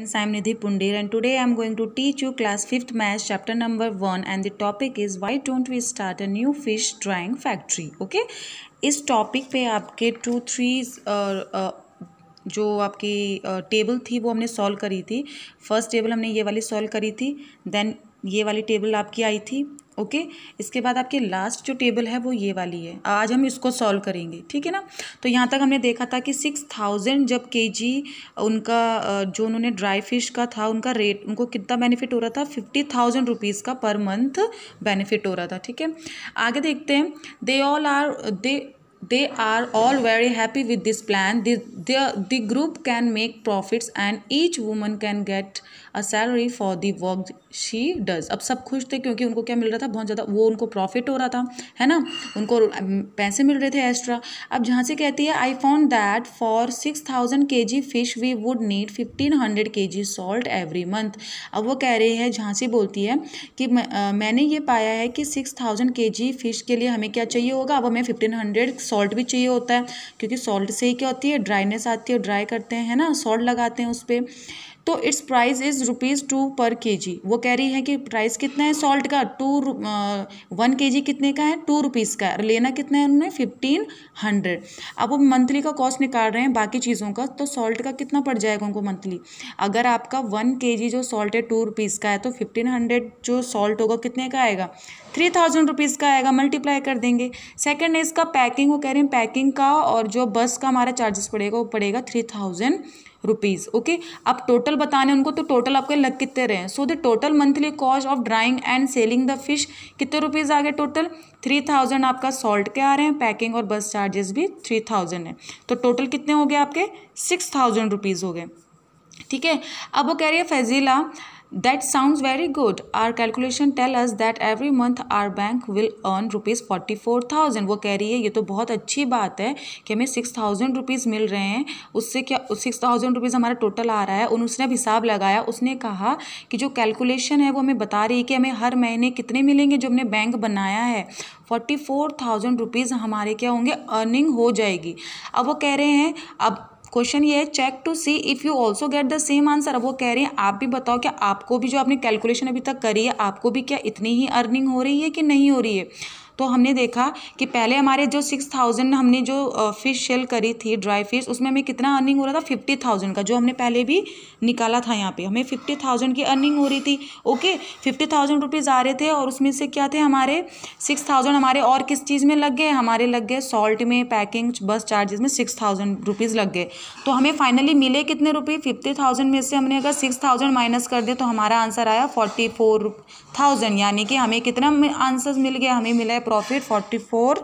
Friends I am Nidhi Pundir and today I am going to teach you class fifth math chapter number one and the topic is why don't we start a new fish drying factory okay इस topic पे आपके to three जो आपकी table uh, थी वो हमने solve करी थी फर्स्ट टेबल हमने ये वाली सॉल्व करी थी देन ये वाली टेबल आपकी आई थी ओके इसके बाद आपकी लास्ट जो टेबल है वो ये वाली है आज हम इसको सॉल्व करेंगे ठीक है ना तो यहाँ तक हमने देखा था कि सिक्स थाउजेंड जब के जी उनका जो उन्होंने ड्राई फिश का था उनका रेट उनको कितना बेनिफिट हो रहा था फिफ्टी थाउजेंड रुपीज़ का पर मंथ बेनिफिट हो रहा था ठीक है आगे देखते हैं they all are they they are all very happy with this plan the, the group can make profits and each woman can get a salary for the work she does अब सब खुश थे क्योंकि उनको क्या मिल रहा था बहुत ज़्यादा वो उनको प्रॉफिट हो रहा था है ना उनको पैसे मिल रहे थे एक्स्ट्रा अब जहाँ से कहती है I found that for six thousand K G fish we would need fifteen hundred K G salt every month अब वो कह रही है से बोलती है कि मैं, आ, मैंने ये पाया है कि six thousand K G fish के लिए हमें क्या चाहिए होगा अब हमें फिफ्टीन हंड्रेड सॉल्ट भी चाहिए होता है क्योंकि सॉल्ट से ही क्या होती है ड्राइनेस गैस आती है ड्राई करते हैं ना सॉल्ट लगाते हैं उस पर तो it's price is rupees two per K जी वो कह रही है कि प्राइस कितना है सॉल्ट का टू वन के जी कितने का है टू रुपीज़ का लेना कितना है उन्होंने फिफ्टीन हंड्रेड अब वो मंथली का कॉस्ट निकाल रहे हैं बाकी चीज़ों का तो सॉल्ट का कितना पड़ जाएगा उनको मंथली अगर आपका वन के जी जो सॉल्ट है टू रुपीज़ का है तो फिफ्टीन हंड्रेड जो सॉल्ट होगा कितने का आएगा थ्री थाउजेंड रुपीज़ का आएगा मल्टीप्लाई कर देंगे सेकेंड है इसका पैकिंग वो कह रहे हैं पैकिंग का और जो बस का हमारा चार्जेस पड़ेगा आपको पड़ेगा थ्री थाउजेंड रुपीज़ ओके अब टोटल बताने उनको तो टोटल आपके लग कितने रहे so the total monthly cost of drying and selling the fish कितने रुपीज़ आ गए टोटल थ्री थाउजेंड आपका सॉल्ट के आ रहे हैं पैकिंग और बस चार्जेस भी थ्री थाउजेंड है तो टोटल कितने हो गए आपके सिक्स थाउजेंड रुपीज़ हो गए ठीक है अब वो कह रही है Faizila That sounds very good. Our calculation tell us that every month our bank will earn rupees forty four thousand वो कह रही है ये तो बहुत अच्छी बात है कि हमें सिक्स थाउजेंड रुपीज़ मिल रहे हैं उससे क्या सिक्स थाउजेंड रुपीज़ हमारा टोटल आ रहा है उन उसने अब हिसाब लगाया उसने कहा कि जो कैलकुलेशन है वो हमें बता रही है कि हमें हर महीने कितने मिलेंगे जो हमने बैंक बनाया है फोर्टी फोर थाउजेंड रुपीज़ हमारे क्या होंगे अर्निंग हो जाएगी अब वो कह रहे हैं अब क्वेश्चन ये है check to see if you also get the same answer अब वो कह रहे हैं आप भी बताओ कि आपको भी जो आपने कैलकुलेशन अभी तक करी है आपको भी क्या इतनी ही अर्निंग हो रही है कि नहीं हो रही है तो हमने देखा कि पहले हमारे जो सिक्स थाउजेंड हमने जो फ़िश सेल करी थी ड्राई फिश उसमें हमें कितना अर्निंग हो रहा था फिफ्टी थाउजेंड का जो हमने पहले भी निकाला था यहाँ पे हमें फिफ्टी थाउजेंड की अर्निंग हो रही थी ओके फिफ्टी थाउजेंड रुपीज़ आ रहे थे और उसमें से क्या थे हमारे सिक्स थाउजेंड हमारे और किस चीज़ में लग गए हमारे लग गए सॉल्ट में पैकिंग बस चार्जेस में सिक्स थाउजेंड रुपीज़ लग गए तो हमें फाइनली मिले कितने रुपये फिफ्टी थाउजेंड में से हमने अगर सिक्स थाउजेंड माइनस कर दिया तो हमारा आंसर आया फोर्टी फोर थाउजेंड यानी कि हमें कितना आंसर मिल गया हमें मिला है profit forty four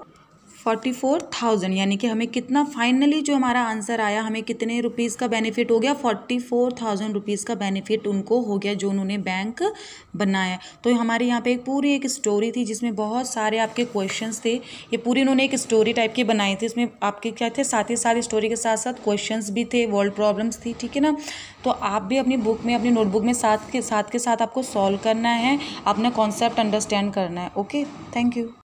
forty four thousand यानी कि हमें कितना फाइनली जो हमारा आंसर आया हमें कितने रुपीज़ का बेनिफिट हो गया फोर्टी फोर थाउजेंड रुपीज़ का बेनिफिट उनको हो गया जो उन्होंने बैंक बनाया तो हमारे यहाँ पे एक पूरी एक स्टोरी थी जिसमें बहुत सारे आपके क्वेश्चन थे ये पूरी उन्होंने एक स्टोरी टाइप की बनाई थी इसमें आपके क्या थे साथ ही साथ स्टोरी के साथ साथ क्वेश्चन भी थे वर्ल्ड प्रॉब्लम्स थी ठीक है ना तो आप भी अपनी बुक में अपनी नोटबुक में साथ के साथ के साथ आपको सॉल्व करना है अपना कॉन्सेप्ट अंडरस्टैंड करना है ओके थैंक यू